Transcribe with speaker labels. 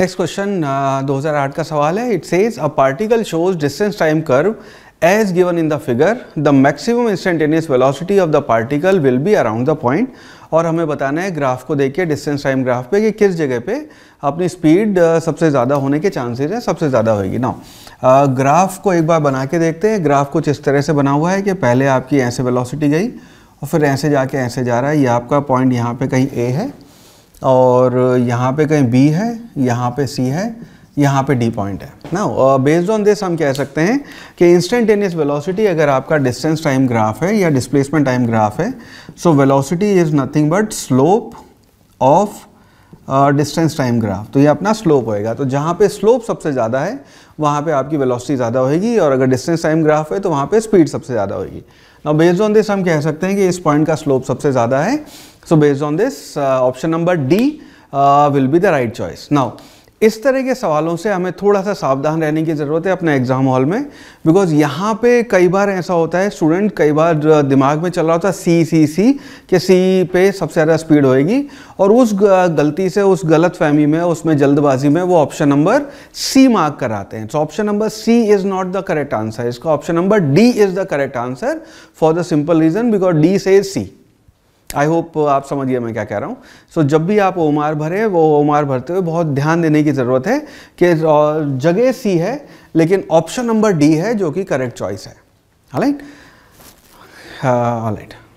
Speaker 1: next question 2008 का सवाल है it says a particle shows distance time curve as given in the figure the maximum instantaneous velocity of the particle will be around the point और हमें बताना है graph को देख के डिस्टेंस टाइम ग्राफ पे कि किस जगह पे अपनी स्पीड uh, सबसे ज़्यादा होने के चांसेस है सबसे ज़्यादा होगी ना ग्राफ uh, को एक बार बना के देखते हैं ग्राफ कुछ इस तरह से बना हुआ है कि पहले आपकी ऐसे वेलोसिटी गई और फिर ऐसे जाके ऐसे जा रहा है ये आपका पॉइंट यहाँ पे कहीं ए है और यहाँ पे कहीं बी है यहाँ पे सी है यहाँ पे डी पॉइंट है ना बेस्ड ऑन दिस हम कह सकते हैं कि इंस्टेंटेनियस वेलोसिटी अगर आपका डिस्टेंस टाइम ग्राफ है या डिस्प्लेसमेंट टाइम ग्राफ है so velocity is nothing but slope of distance time graph तो ये अपना स्लोप होएगा तो जहाँ पे स्लोप सबसे ज़्यादा है वहाँ पे आपकी वेलोसिटी ज़्यादा होएगी और अगर डिस्टेंस टाइम ग्राफ है तो वहाँ पे स्पीड सबसे ज़्यादा होएगी ना बेस्ड ऑन दिस हम कह सकते हैं कि इस पॉइंट का स्लोप सबसे ज़्यादा है so based on this option number D will be the right choice now इस तरह के सवालों से हमें थोड़ा सा सावधान रहने की ज़रूरत है अपने एग्ज़ाम हॉल में बिकॉज यहाँ पे कई बार ऐसा होता है स्टूडेंट कई बार दिमाग में चल रहा होता है सी सी सी के सी पे सबसे ज़्यादा स्पीड होएगी और उस गलती से उस गलत फहमी में उसमें जल्दबाजी में वो ऑप्शन नंबर सी मार्क कराते हैं so option number C is not the correct answer इसका option number D is the correct answer for the simple reason because D से सी आई होप uh, आप समझिए मैं क्या कह रहा हूँ सो so, जब भी आप ओमार भरें वो ओमार भरते हुए बहुत ध्यान देने की ज़रूरत है कि uh, जगह सी है लेकिन ऑप्शन नंबर डी है जो कि करेक्ट चॉइस है ऑलराइट ऑलराइट uh,